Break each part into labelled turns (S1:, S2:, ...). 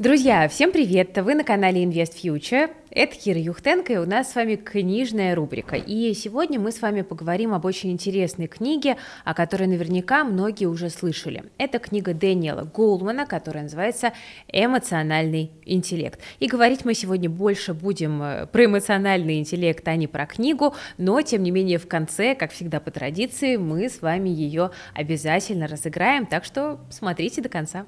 S1: Друзья, всем привет! Вы на канале Invest Future. Это Кира Юхтенко, и у нас с вами книжная рубрика. И сегодня мы с вами поговорим об очень интересной книге, о которой наверняка многие уже слышали. Это книга Дэниела Голмана, которая называется «Эмоциональный интеллект». И говорить мы сегодня больше будем э, про эмоциональный интеллект, а не про книгу, но, тем не менее, в конце, как всегда по традиции, мы с вами ее обязательно разыграем, так что смотрите до конца.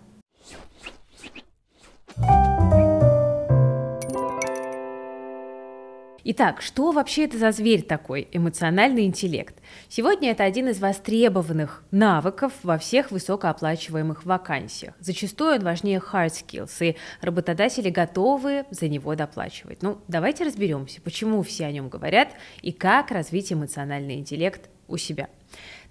S1: Итак, что вообще это за зверь такой, эмоциональный интеллект? Сегодня это один из востребованных навыков во всех высокооплачиваемых вакансиях. Зачастую он важнее hard skills, и работодатели готовы за него доплачивать. Ну, давайте разберемся, почему все о нем говорят и как развить эмоциональный интеллект у себя.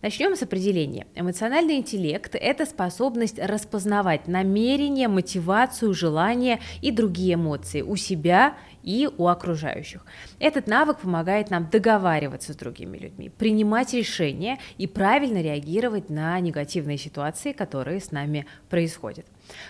S1: Начнем с определения. Эмоциональный интеллект – это способность распознавать намерения, мотивацию, желания и другие эмоции у себя и у окружающих. Этот навык помогает нам договариваться с другими людьми, принимать решения и правильно реагировать на негативные ситуации, которые с нами происходят.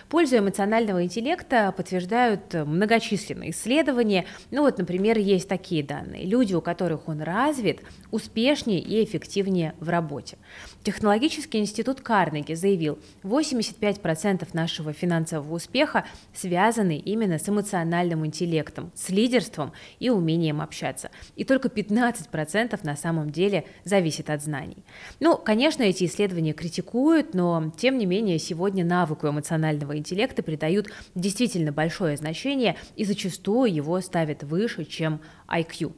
S1: Пользу эмоционального интеллекта подтверждают многочисленные исследования. Ну вот, например, есть такие данные. Люди, у которых он развит, успешнее и эффективнее в работе. Технологический институт Карнеги заявил, 85% нашего финансового успеха связаны именно с эмоциональным интеллектом, с лидерством и умением общаться. И только 15% на самом деле зависит от знаний. Ну, конечно, эти исследования критикуют, но тем не менее сегодня навыку эмоционального эмоционального интеллекта придают действительно большое значение и зачастую его ставят выше, чем IQ.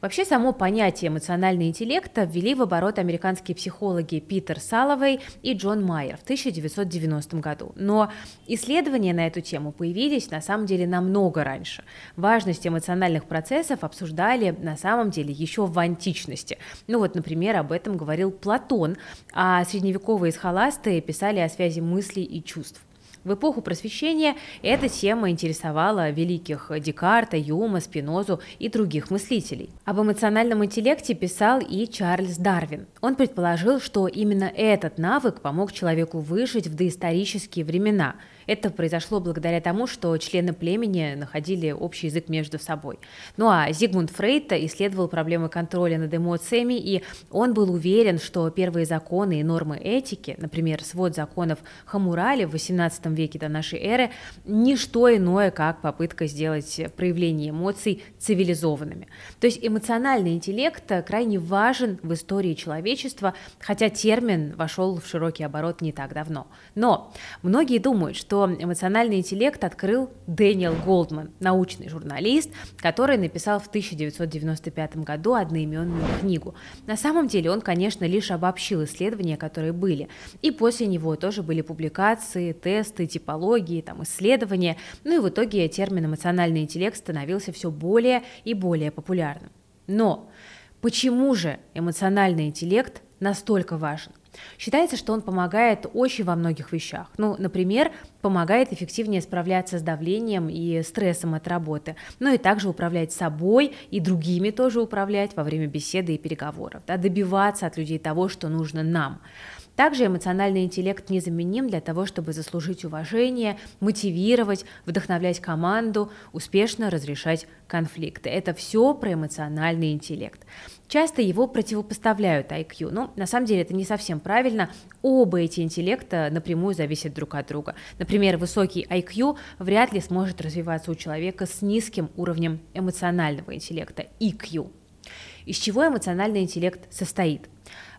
S1: Вообще само понятие эмоционального интеллекта ввели в оборот американские психологи Питер Салловей и Джон Майер в 1990 году. Но исследования на эту тему появились на самом деле намного раньше. Важность эмоциональных процессов обсуждали на самом деле еще в античности. Ну вот, например, об этом говорил Платон, а средневековые схоласты писали о связи мыслей и чувств. В эпоху просвещения эта тема интересовала великих Декарта, Юма, Спинозу и других мыслителей. Об эмоциональном интеллекте писал и Чарльз Дарвин. Он предположил, что именно этот навык помог человеку выжить в доисторические времена – это произошло благодаря тому, что члены племени находили общий язык между собой. Ну а Зигмунд Фрейд исследовал проблемы контроля над эмоциями, и он был уверен, что первые законы и нормы этики, например, свод законов Хамурали в XVIII веке до нашей эры, не что иное, как попытка сделать проявление эмоций цивилизованными. То есть эмоциональный интеллект крайне важен в истории человечества, хотя термин вошел в широкий оборот не так давно. Но многие думают, что что эмоциональный интеллект открыл Дэниел Голдман, научный журналист, который написал в 1995 году одноименную книгу. На самом деле он, конечно, лишь обобщил исследования, которые были. И после него тоже были публикации, тесты, типологии, там, исследования. Ну и в итоге термин эмоциональный интеллект становился все более и более популярным. Но почему же эмоциональный интеллект настолько важен? Считается, что он помогает очень во многих вещах. Ну, например, помогает эффективнее справляться с давлением и стрессом от работы, но ну, и также управлять собой и другими тоже управлять во время беседы и переговоров, да, добиваться от людей того, что нужно нам. Также эмоциональный интеллект незаменим для того, чтобы заслужить уважение, мотивировать, вдохновлять команду, успешно разрешать конфликты. Это все про эмоциональный интеллект. Часто его противопоставляют IQ, но ну, на самом деле это не совсем правильно. Оба эти интеллекта напрямую зависят друг от друга. Например, высокий IQ вряд ли сможет развиваться у человека с низким уровнем эмоционального интеллекта, IQ. Из чего эмоциональный интеллект состоит?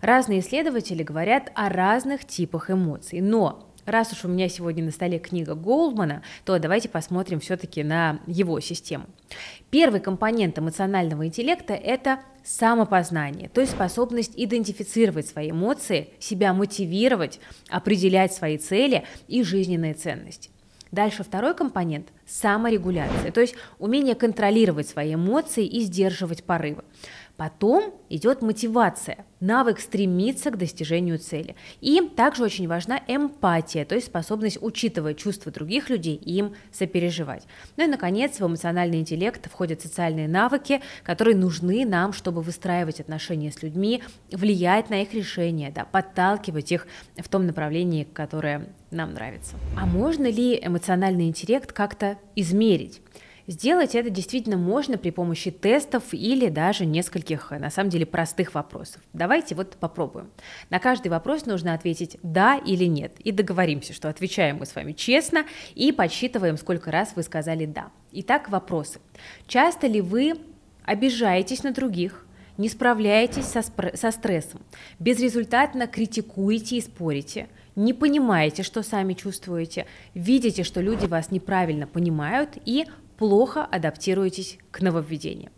S1: Разные исследователи говорят о разных типах эмоций, но раз уж у меня сегодня на столе книга Голдмана, то давайте посмотрим все-таки на его систему. Первый компонент эмоционального интеллекта – это самопознание, то есть способность идентифицировать свои эмоции, себя мотивировать, определять свои цели и жизненные ценности. Дальше второй компонент – саморегуляция, то есть умение контролировать свои эмоции и сдерживать порывы. Потом идет мотивация, навык стремиться к достижению цели. И также очень важна эмпатия, то есть способность учитывать чувства других людей и им сопереживать. Ну и, наконец, в эмоциональный интеллект входят социальные навыки, которые нужны нам, чтобы выстраивать отношения с людьми, влиять на их решения, да, подталкивать их в том направлении, которое нам нравится. А можно ли эмоциональный интеллект как-то измерить? Сделать это действительно можно при помощи тестов или даже нескольких, э, на самом деле, простых вопросов. Давайте вот попробуем. На каждый вопрос нужно ответить «да» или «нет». И договоримся, что отвечаем мы с вами честно и подсчитываем, сколько раз вы сказали «да». Итак, вопросы. Часто ли вы обижаетесь на других? не справляетесь со, спр- со стрессом, безрезультатно критикуете и спорите, не понимаете, что сами чувствуете, видите, что люди вас неправильно понимают и плохо адаптируетесь к нововведениям.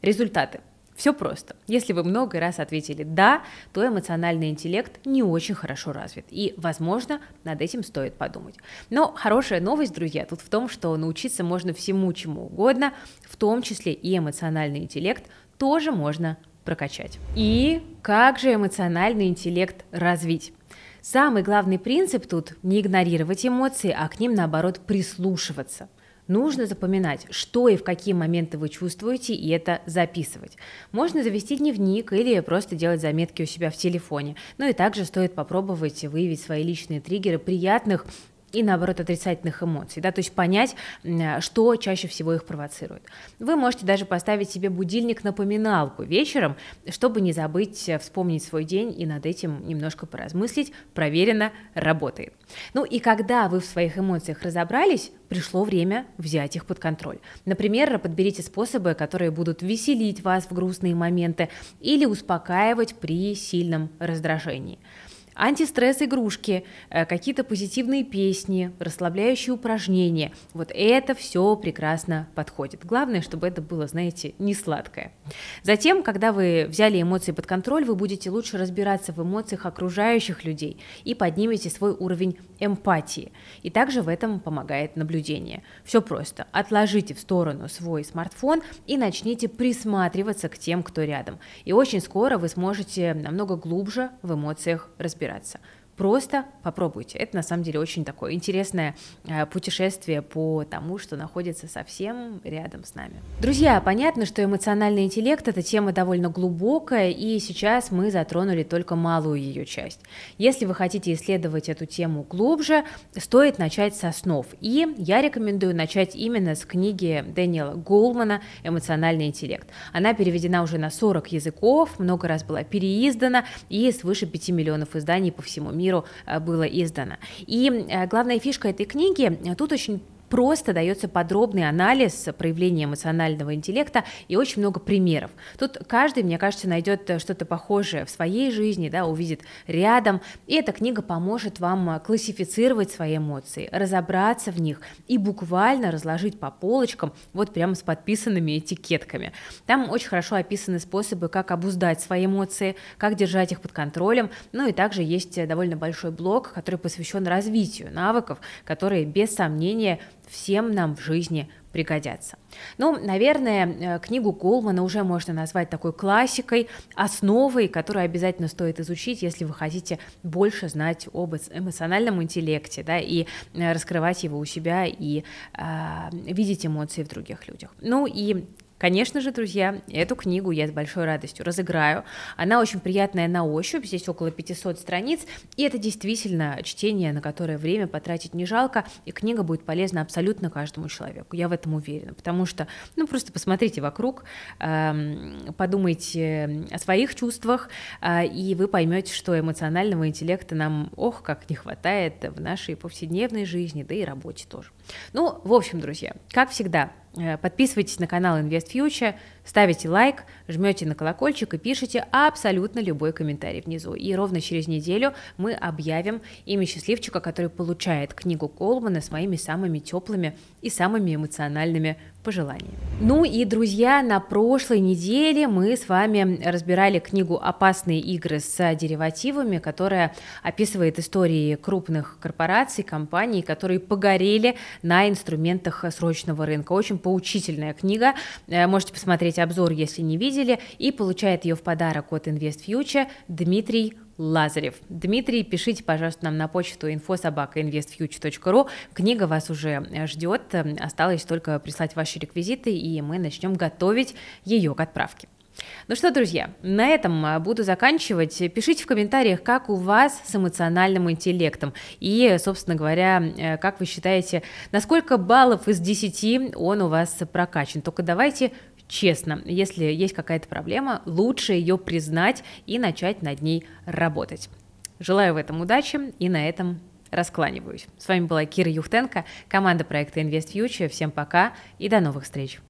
S1: Результаты. Все просто. Если вы много раз ответили «да», то эмоциональный интеллект не очень хорошо развит, и, возможно, над этим стоит подумать. Но хорошая новость, друзья, тут в том, что научиться можно всему чему угодно, в том числе и эмоциональный интеллект тоже можно прокачать. И как же эмоциональный интеллект развить? Самый главный принцип тут – не игнорировать эмоции, а к ним, наоборот, прислушиваться – Нужно запоминать, что и в какие моменты вы чувствуете, и это записывать. Можно завести дневник или просто делать заметки у себя в телефоне. Ну и также стоит попробовать выявить свои личные триггеры приятных и наоборот отрицательных эмоций, да, то есть понять, э, что чаще всего их провоцирует. Вы можете даже поставить себе будильник-напоминалку вечером, чтобы не забыть э, вспомнить свой день и над этим немножко поразмыслить, проверено, работает. Ну и когда вы в своих эмоциях разобрались, пришло время взять их под контроль. Например, подберите способы, которые будут веселить вас в грустные моменты или успокаивать при сильном раздражении антистресс игрушки, э, какие-то позитивные песни, расслабляющие упражнения. Вот это все прекрасно подходит. Главное, чтобы это было, знаете, не сладкое. Затем, когда вы взяли эмоции под контроль, вы будете лучше разбираться в эмоциях окружающих людей и поднимете свой уровень эмпатии. И также в этом помогает наблюдение. Все просто. Отложите в сторону свой смартфон и начните присматриваться к тем, кто рядом. И очень скоро вы сможете намного глубже в эмоциях разбираться разбираться. Просто попробуйте. Это на самом деле очень такое интересное э, путешествие по тому, что находится совсем рядом с нами. Друзья, понятно, что эмоциональный интеллект это тема довольно глубокая, и сейчас мы затронули только малую ее часть. Если вы хотите исследовать эту тему глубже, стоит начать со снов. И я рекомендую начать именно с книги Дэниела Голмана «Эмоциональный интеллект». Она переведена уже на 40 языков, много раз была переиздана и свыше 5 миллионов изданий по всему миру миру э, было издано. И э, главная фишка этой книги, э, тут очень просто дается подробный анализ проявления эмоционального интеллекта и очень много примеров. Тут каждый, мне кажется, найдет что-то похожее в своей жизни, да, увидит рядом, и эта книга поможет вам классифицировать свои эмоции, разобраться в них и буквально разложить по полочкам, вот прямо с подписанными этикетками. Там очень хорошо описаны способы, как обуздать свои эмоции, как держать их под контролем, ну и также есть довольно большой блок, который посвящен развитию навыков, которые без сомнения всем нам в жизни пригодятся. Ну, наверное, э, книгу Колмана уже можно назвать такой классикой, основой, которую обязательно стоит изучить, если вы хотите больше знать об эмоциональном интеллекте, да, и э, раскрывать его у себя, и э, видеть эмоции в других людях. Ну и Конечно же, друзья, эту книгу я с большой радостью разыграю. Она очень приятная на ощупь, здесь около 500 страниц, и это действительно чтение, на которое время потратить не жалко, и книга будет полезна абсолютно каждому человеку, я в этом уверена, потому что, ну, просто посмотрите вокруг, эм, подумайте э, о своих чувствах, э, и вы поймете, что эмоционального интеллекта нам, ох, как не хватает в нашей повседневной жизни, да и работе тоже. Ну, в общем, друзья, как всегда, э, подписывайтесь на канал Invest Future, ставите лайк, жмете на колокольчик и пишите абсолютно любой комментарий внизу. И ровно через неделю мы объявим имя счастливчика, который получает книгу Колмана с моими самыми теплыми и самыми эмоциональными пожеланиями. Ну и, друзья, на прошлой неделе мы с вами разбирали книгу «Опасные игры с деривативами», которая описывает истории крупных корпораций, компаний, которые погорели на инструментах э, срочного рынка. Очень поучительная книга. Э, можете посмотреть обзор, если не видели. И получает ее в подарок от InvestFuture Дмитрий Лазарев. Дмитрий, пишите, пожалуйста, нам на почту info.sobaka.investfuture.ru. Книга вас уже э, ждет. Осталось только прислать ваши реквизиты, и мы начнем готовить ее к отправке. Ну что, друзья, на этом а, буду заканчивать. Пишите в комментариях, как у вас с эмоциональным интеллектом. И, собственно говоря, э, как вы считаете, на сколько баллов из 10 он у вас прокачан. Только давайте честно, если есть какая-то проблема, лучше ее признать и начать над ней работать. Желаю в этом удачи и на этом раскланиваюсь. С вами была Кира Юхтенко, команда проекта Invest Future. Всем пока и до новых встреч.